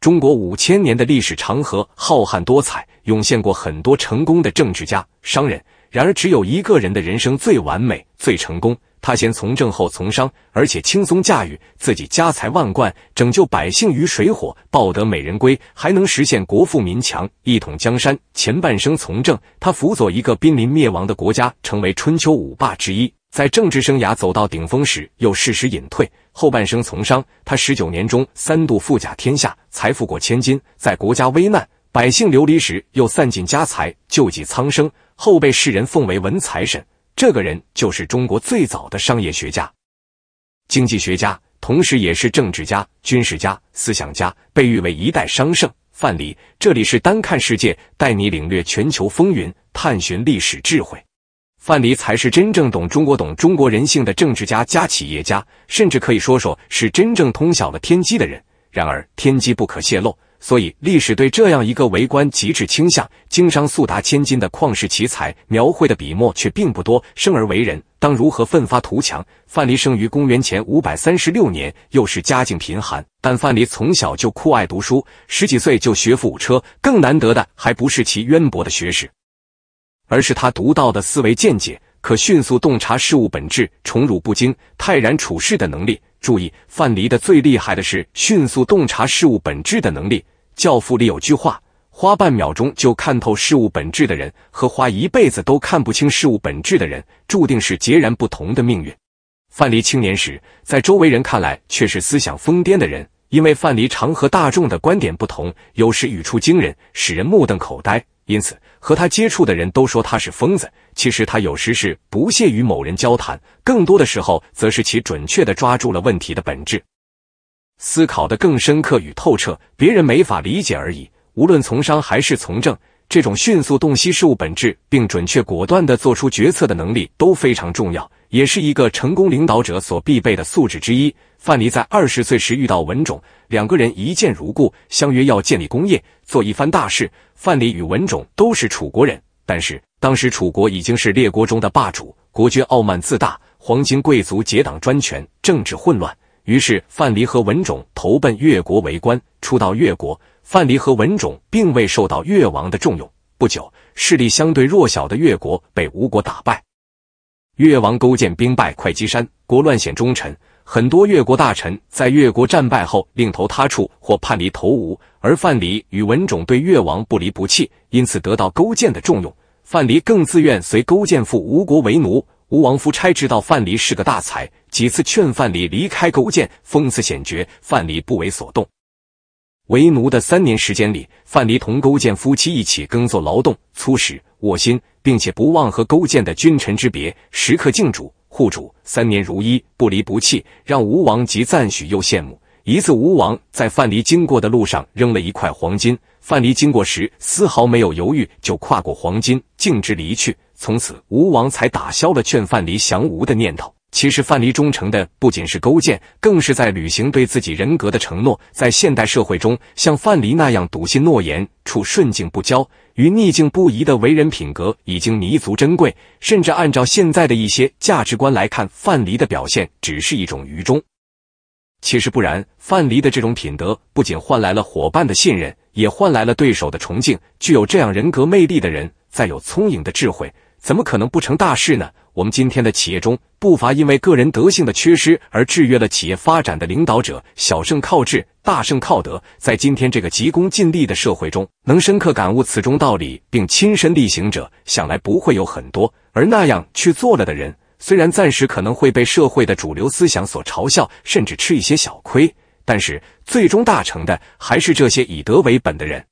中国五千年的历史长河浩瀚多彩，涌现过很多成功的政治家、商人。然而，只有一个人的人生最完美、最成功。他先从政，后从商，而且轻松驾驭自己，家财万贯，拯救百姓于水火，抱得美人归，还能实现国富民强、一统江山。前半生从政，他辅佐一个濒临灭亡的国家，成为春秋五霸之一。在政治生涯走到顶峰时，又适时隐退。后半生从商，他十九年中三度富甲天下，财富过千金。在国家危难、百姓流离时，又散尽家财救济苍生。后被世人奉为文财神。这个人就是中国最早的商业学家、经济学家，同时也是政治家、军事家、思想家，被誉为一代商圣——范蠡。这里是单看世界，带你领略全球风云，探寻历史智慧。范蠡才是真正懂中国、懂中国人性的政治家加企业家，甚至可以说说是真正通晓了天机的人。然而天机不可泄露，所以历史对这样一个为官极致倾向、经商速达千金的旷世奇才，描绘的笔墨却并不多。生而为人，当如何奋发图强？范蠡生于公元前五百三十六年，又是家境贫寒，但范蠡从小就酷爱读书，十几岁就学富五车。更难得的，还不是其渊博的学识。而是他独到的思维见解，可迅速洞察事物本质，宠辱不惊、泰然处事的能力。注意，范蠡的最厉害的是迅速洞察事物本质的能力。《教父》里有句话：花半秒钟就看透事物本质的人，和花一辈子都看不清事物本质的人，注定是截然不同的命运。范蠡青年时，在周围人看来却是思想疯癫的人，因为范蠡常和大众的观点不同，有时语出惊人，使人目瞪口呆。因此。和他接触的人都说他是疯子，其实他有时是不屑与某人交谈，更多的时候则是其准确的抓住了问题的本质，思考的更深刻与透彻，别人没法理解而已。无论从商还是从政。这种迅速洞悉事物本质并准确果断的做出决策的能力都非常重要，也是一个成功领导者所必备的素质之一。范蠡在二十岁时遇到文种，两个人一见如故，相约要建立功业，做一番大事。范蠡与文种都是楚国人，但是当时楚国已经是列国中的霸主，国君傲慢自大，黄金贵族结党专权，政治混乱。于是范蠡和文种投奔越国为官。初到越国。范蠡和文种并未受到越王的重用。不久，势力相对弱小的越国被吴国打败，越王勾践兵败会稽山，国乱显忠臣。很多越国大臣在越国战败后，另投他处或叛离投吴。而范蠡与文种对越王不离不弃，因此得到勾践的重用。范蠡更自愿随勾践赴吴国为奴。吴王夫差知道范蠡是个大才，几次劝范蠡离开勾践，封赐显爵，范蠡不为所动。为奴的三年时间里，范蠡同勾践夫妻一起耕作劳动，粗使卧薪，并且不忘和勾践的君臣之别，时刻敬主护主，三年如一，不离不弃，让吴王既赞许又羡慕。一次，吴王在范蠡经过的路上扔了一块黄金，范蠡经过时丝毫没有犹豫，就跨过黄金，径直离去。从此，吴王才打消了劝范蠡降吴的念头。其实，范蠡忠诚的不仅是勾践，更是在履行对自己人格的承诺。在现代社会中，像范蠡那样笃信诺言、处顺境不骄、于逆境不移的为人品格，已经弥足珍贵。甚至按照现在的一些价值观来看，范蠡的表现只是一种愚忠。其实不然，范蠡的这种品德不仅换来了伙伴的信任，也换来了对手的崇敬。具有这样人格魅力的人，再有聪颖的智慧，怎么可能不成大事呢？我们今天的企业中，不乏因为个人德性的缺失而制约了企业发展的领导者。小胜靠智，大胜靠德。在今天这个急功近利的社会中，能深刻感悟此中道理并亲身力行者，想来不会有很多。而那样去做了的人，虽然暂时可能会被社会的主流思想所嘲笑，甚至吃一些小亏，但是最终大成的还是这些以德为本的人。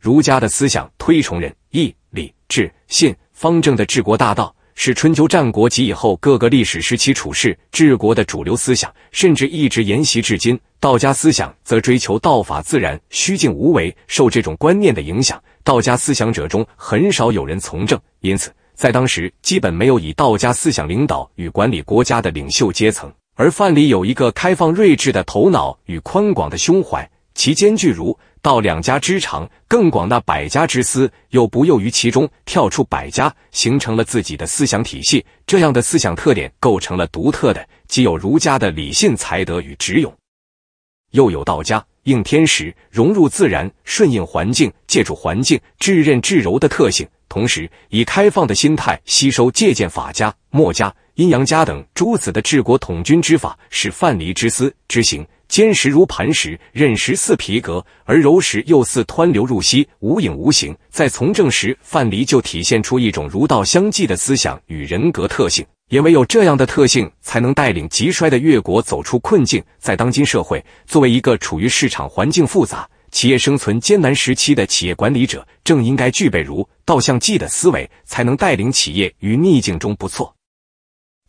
儒家的思想推崇仁义礼智信、方正的治国大道。是春秋战国及以后各个历史时期处世治国的主流思想，甚至一直沿袭至今。道家思想则追求道法自然、虚静无为，受这种观念的影响，道家思想者中很少有人从政，因此在当时基本没有以道家思想领导与管理国家的领袖阶层。而范蠡有一个开放、睿智的头脑与宽广的胸怀，其兼具如。到两家之长，更广纳百家之思，又不囿于其中，跳出百家，形成了自己的思想体系。这样的思想特点，构成了独特的既有儒家的理性、才德与执勇，又有道家应天时、融入自然、顺应环境、借助环境、至韧至柔的特性，同时以开放的心态吸收、借鉴法家、墨家、阴阳家等诸子的治国统军之法，使范蠡之思之行。坚实如磐石，韧石似皮革，而柔石又似湍流入溪，无影无形。在从政时，范蠡就体现出一种儒道相济的思想与人格特性，也唯有这样的特性，才能带领极衰的越国走出困境。在当今社会，作为一个处于市场环境复杂、企业生存艰难时期的企业管理者，正应该具备儒道相济的思维，才能带领企业于逆境中不错。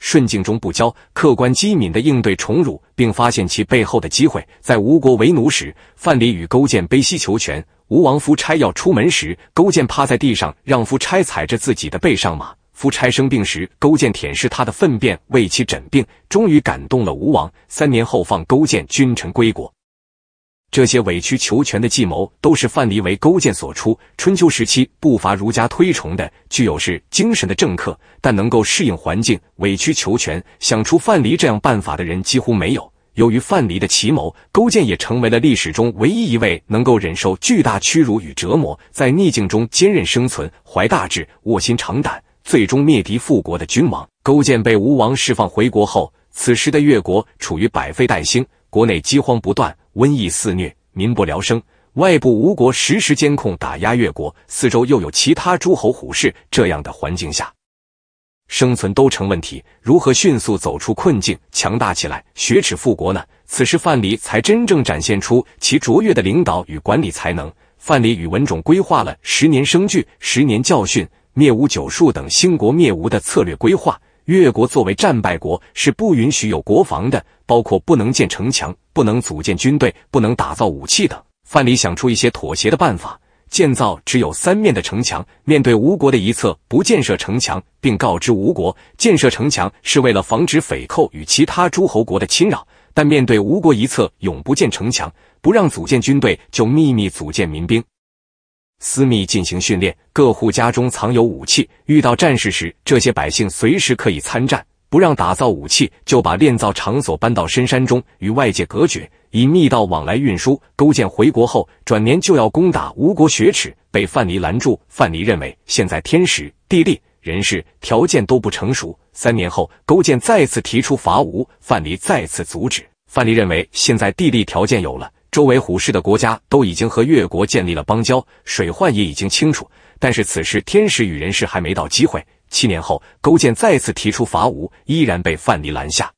顺境中不骄，客观机敏的应对宠辱，并发现其背后的机会。在吴国为奴时，范蠡与勾践卑膝求全；吴王夫差要出门时，勾践趴在地上让夫差踩着自己的背上马；夫差生病时，勾践舔舐他的粪便为其诊病，终于感动了吴王。三年后放勾践君臣归国。这些委曲求全的计谋，都是范蠡为勾践所出。春秋时期不乏儒家推崇的具有是精神的政客，但能够适应环境、委曲求全，想出范蠡这样办法的人几乎没有。由于范蠡的奇谋，勾践也成为了历史中唯一一位能够忍受巨大屈辱与折磨，在逆境中坚韧生存、怀大志、卧薪尝胆，最终灭敌复国的君王。勾践被吴王释放回国后，此时的越国处于百废待兴，国内饥荒不断。瘟疫肆虐，民不聊生；外部吴国实时监控打压越国，四周又有其他诸侯虎视。这样的环境下，生存都成问题，如何迅速走出困境，强大起来，雪耻复国呢？此时范蠡才真正展现出其卓越的领导与管理才能。范蠡与文种规划了十年生聚，十年教训，灭吴九术等兴国灭吴的策略规划。越国作为战败国，是不允许有国防的，包括不能建城墙、不能组建军队、不能打造武器等。范蠡想出一些妥协的办法，建造只有三面的城墙，面对吴国的一侧不建设城墙，并告知吴国，建设城墙是为了防止匪寇与其他诸侯国的侵扰。但面对吴国一侧永不建城墙、不让组建军队，就秘密组建民兵。私密进行训练，各户家中藏有武器。遇到战事时，这些百姓随时可以参战。不让打造武器，就把炼造场所搬到深山中，与外界隔绝，以密道往来运输。勾践回国后，转年就要攻打吴国雪耻，被范蠡拦住。范蠡认为，现在天时、地利、人事条件都不成熟。三年后，勾践再次提出伐吴，范蠡再次阻止。范蠡认为，现在地利条件有了。周围虎视的国家都已经和越国建立了邦交，水患也已经清楚。但是此时天时与人事还没到机会。七年后，勾践再次提出伐吴，依然被范蠡拦下。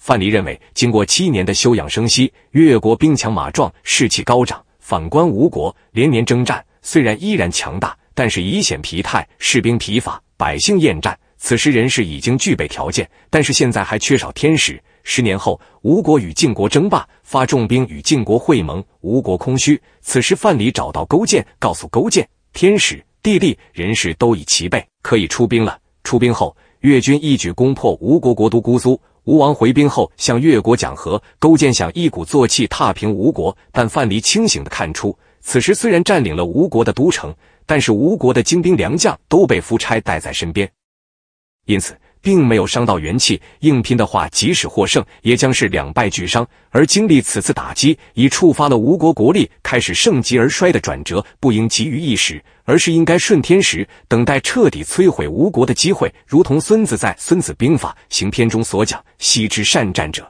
范蠡认为，经过七年的休养生息，越国兵强马壮，士气高涨；反观吴国，连年征战，虽然依然强大，但是以显疲态，士兵疲乏，百姓厌战。此时人事已经具备条件，但是现在还缺少天时。十年后，吴国与晋国争霸，发重兵与晋国会盟。吴国空虚，此时范蠡找到勾践，告诉勾践：天时、地利、人事都已齐备，可以出兵了。出兵后，越军一举攻破吴国国都姑苏。吴王回兵后向越国讲和。勾践想一鼓作气踏平吴国，但范蠡清醒的看出，此时虽然占领了吴国的都城，但是吴国的精兵良将都被夫差带在身边，因此。并没有伤到元气，硬拼的话，即使获胜，也将是两败俱伤。而经历此次打击，已触发了吴国国力开始盛极而衰的转折，不应急于一时，而是应该顺天时，等待彻底摧毁吴国的机会。如同孙子在《孙子兵法·行篇》中所讲：“昔之善战者。”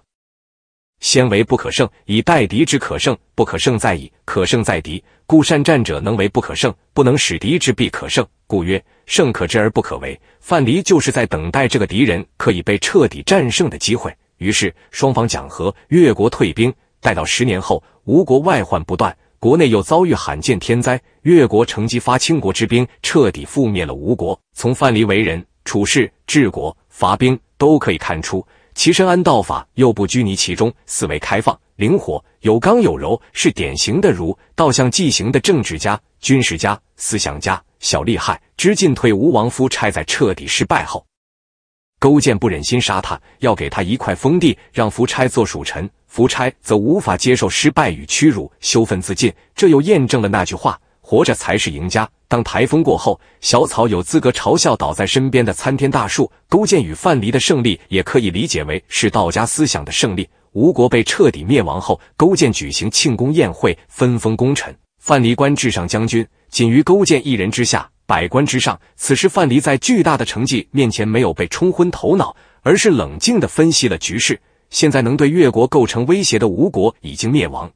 先为不可胜，以待敌之可胜。不可胜在已，可胜在敌。故善战者能为不可胜，不能使敌之必可胜。故曰：胜可知而不可为。范蠡就是在等待这个敌人可以被彻底战胜的机会。于是双方讲和，越国退兵。待到十年后，吴国外患不断，国内又遭遇罕见天灾，越国乘机发倾国之兵，彻底覆灭了吴国。从范蠡为人、处事、治国、伐兵都可以看出。其身安道法，又不拘泥其中，思维开放、灵活，有刚有柔，是典型的儒道相济行的政治家、军事家、思想家。小厉害知进退，无王夫差在彻底失败后，勾践不忍心杀他，要给他一块封地，让夫差做蜀臣。夫差则无法接受失败与屈辱，羞愤自尽。这又验证了那句话：活着才是赢家。当台风过后，小草有资格嘲笑倒在身边的参天大树。勾践与范蠡的胜利也可以理解为是道家思想的胜利。吴国被彻底灭亡后，勾践举行庆功宴会，分封功臣。范蠡官至上将军，仅于勾践一人之下，百官之上。此时，范蠡在巨大的成绩面前没有被冲昏头脑，而是冷静地分析了局势。现在能对越国构成威胁的吴国已经灭亡，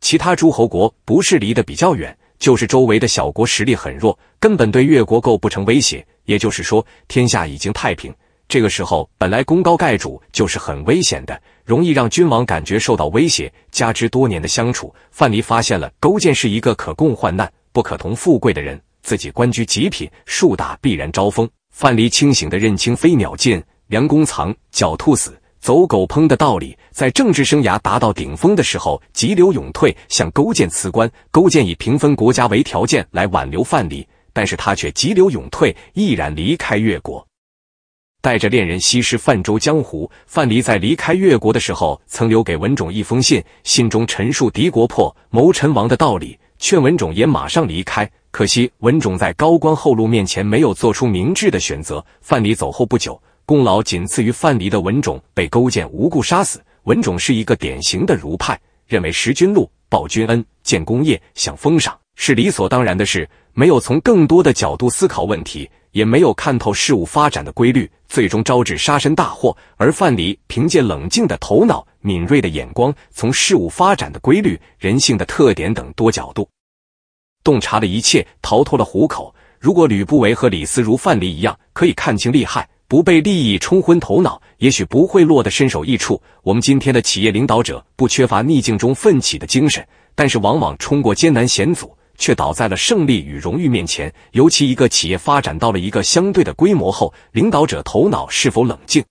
其他诸侯国不是离得比较远。就是周围的小国实力很弱，根本对越国构不成威胁。也就是说，天下已经太平。这个时候，本来功高盖主就是很危险的，容易让君王感觉受到威胁。加之多年的相处，范蠡发现了勾践是一个可共患难、不可同富贵的人。自己官居极品，树大必然招风。范蠡清醒的认清飞鸟尽，良弓藏，狡兔死。走狗烹的道理，在政治生涯达到顶峰的时候，急流勇退，向勾践辞官。勾践以平分国家为条件来挽留范蠡，但是他却急流勇退，毅然离开越国，带着恋人西施泛舟江湖。范蠡在离开越国的时候，曾留给文种一封信，信中陈述敌国破、谋臣亡的道理，劝文种也马上离开。可惜文种在高官厚禄面前没有做出明智的选择。范蠡走后不久。功劳仅次于范蠡的文种被勾践无故杀死。文种是一个典型的儒派，认为食君禄、报君恩、建功业、享封赏是理所当然的事，没有从更多的角度思考问题，也没有看透事物发展的规律，最终招致杀身大祸。而范蠡凭借冷静的头脑、敏锐的眼光，从事物发展的规律、人性的特点等多角度洞察了一切，逃脱了虎口。如果吕不韦和李斯如范蠡一样，可以看清利害。不被利益冲昏头脑，也许不会落得身首异处。我们今天的企业领导者不缺乏逆境中奋起的精神，但是往往冲过艰难险阻，却倒在了胜利与荣誉面前。尤其一个企业发展到了一个相对的规模后，领导者头脑是否冷静，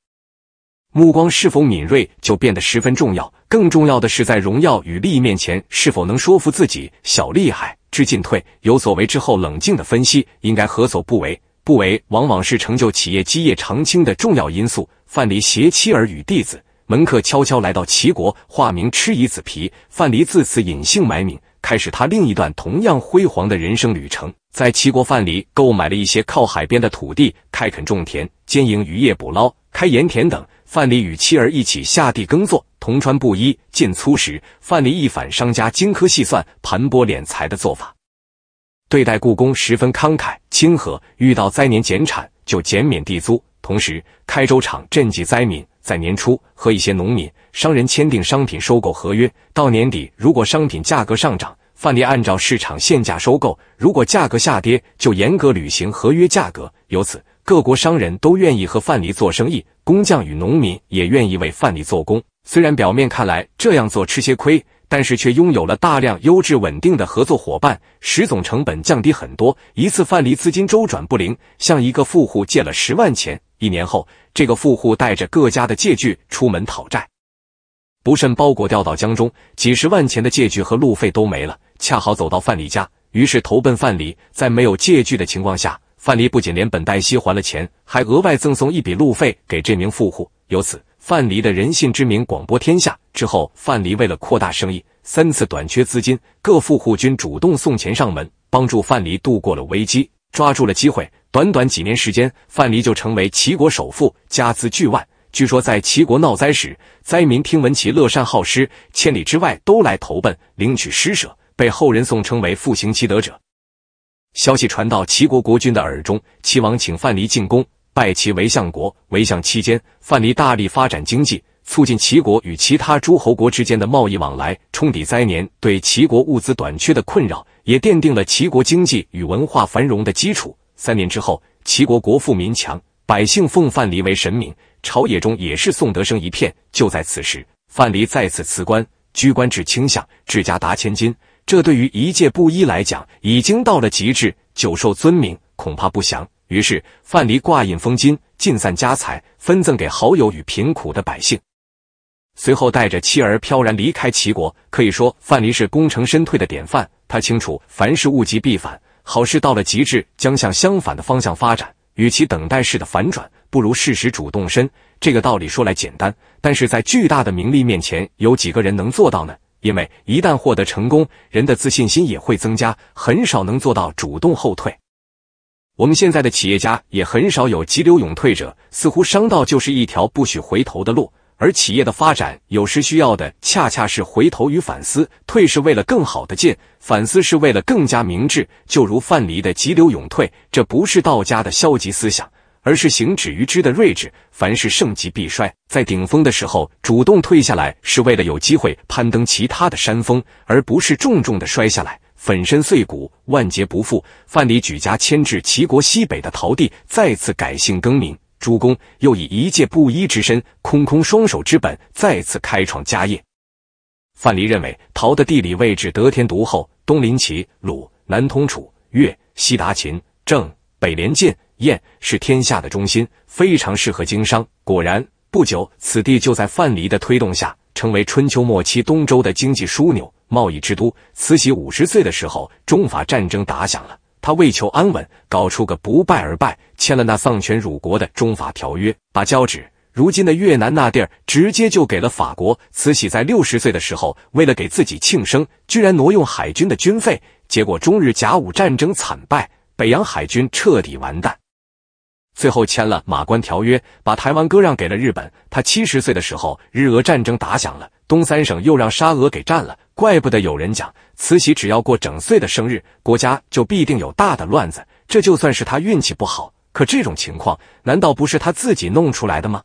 目光是否敏锐，就变得十分重要。更重要的是，在荣耀与利益面前，是否能说服自己小厉害知进退，有所为之后，冷静的分析应该何所不为。不为往往是成就企业基业长青的重要因素。范蠡携妻儿与弟子门客悄悄来到齐国，化名吃夷子皮。范蠡自此隐姓埋名，开始他另一段同样辉煌的人生旅程。在齐国，范蠡购买了一些靠海边的土地，开垦种田，兼营渔业捕捞、开盐田等。范蠡与妻儿一起下地耕作，同穿布衣，进粗食。范蠡一反商家精科细算、盘剥敛财的做法。对待雇工十分慷慨亲和，遇到灾年减产就减免地租，同时开州厂赈济灾民。在年初和一些农民、商人签订商品收购合约，到年底如果商品价格上涨，范蠡按照市场现价收购；如果价格下跌，就严格履行合约价格。由此，各国商人都愿意和范蠡做生意，工匠与农民也愿意为范蠡做工。虽然表面看来这样做吃些亏。但是却拥有了大量优质稳定的合作伙伴，使总成本降低很多。一次，范蠡资金周转不灵，向一个富户借了十万钱。一年后，这个富户带着各家的借据出门讨债，不慎包裹掉到江中，几十万钱的借据和路费都没了。恰好走到范蠡家，于是投奔范蠡。在没有借据的情况下，范蠡不仅连本带息还了钱，还额外赠送一笔路费给这名富户。由此。范蠡的人信之名广播天下之后，范蠡为了扩大生意，三次短缺资金，各富户均主动送钱上门，帮助范蠡度过了危机，抓住了机会。短短几年时间，范蠡就成为齐国首富，家资巨万。据说在齐国闹灾时，灾民听闻其乐善好施，千里之外都来投奔领取施舍，被后人颂称为复行其德者。消息传到齐国国君的耳中，齐王请范蠡进宫。拜齐为相国。为相期间，范蠡大力发展经济，促进齐国与其他诸侯国之间的贸易往来，冲抵灾年对齐国物资短缺的困扰，也奠定了齐国经济与文化繁荣的基础。三年之后，齐国国富民强，百姓奉范蠡为神明，朝野中也是颂德声一片。就在此时，范蠡再次辞官，居官至卿相，治家达千金。这对于一介布衣来讲，已经到了极致。久受尊名，恐怕不祥。于是，范蠡挂印封金，尽散家财，分赠给好友与贫苦的百姓。随后，带着妻儿飘然离开齐国。可以说，范蠡是功成身退的典范。他清楚，凡事物极必反，好事到了极致，将向相反的方向发展。与其等待式的反转，不如适时主动身。这个道理说来简单，但是在巨大的名利面前，有几个人能做到呢？因为一旦获得成功，人的自信心也会增加，很少能做到主动后退。我们现在的企业家也很少有急流勇退者，似乎商道就是一条不许回头的路，而企业的发展有时需要的恰恰是回头与反思。退是为了更好的进，反思是为了更加明智。就如范蠡的急流勇退，这不是道家的消极思想，而是行止于知的睿智。凡事盛极必衰，在顶峰的时候主动退下来，是为了有机会攀登其他的山峰，而不是重重的摔下来。粉身碎骨，万劫不复。范蠡举家迁至齐国西北的陶地，再次改姓更名。诸公又以一介布衣之身，空空双手之本，再次开创家业。范蠡认为陶的地理位置得天独厚，东临齐、鲁，南通楚、越，西达秦、郑，北连晋、燕，是天下的中心，非常适合经商。果然，不久，此地就在范蠡的推动下，成为春秋末期东周的经济枢纽。贸易之都。慈禧五十岁的时候，中法战争打响了，他为求安稳，搞出个不败而败，签了那丧权辱国的中法条约，把交趾（如今的越南那地儿）直接就给了法国。慈禧在六十岁的时候，为了给自己庆生，居然挪用海军的军费，结果中日甲午战争惨败，北洋海军彻底完蛋。最后签了马关条约，把台湾割让给了日本。他七十岁的时候，日俄战争打响了，东三省又让沙俄给占了。怪不得有人讲，慈禧只要过整岁的生日，国家就必定有大的乱子。这就算是他运气不好，可这种情况难道不是他自己弄出来的吗？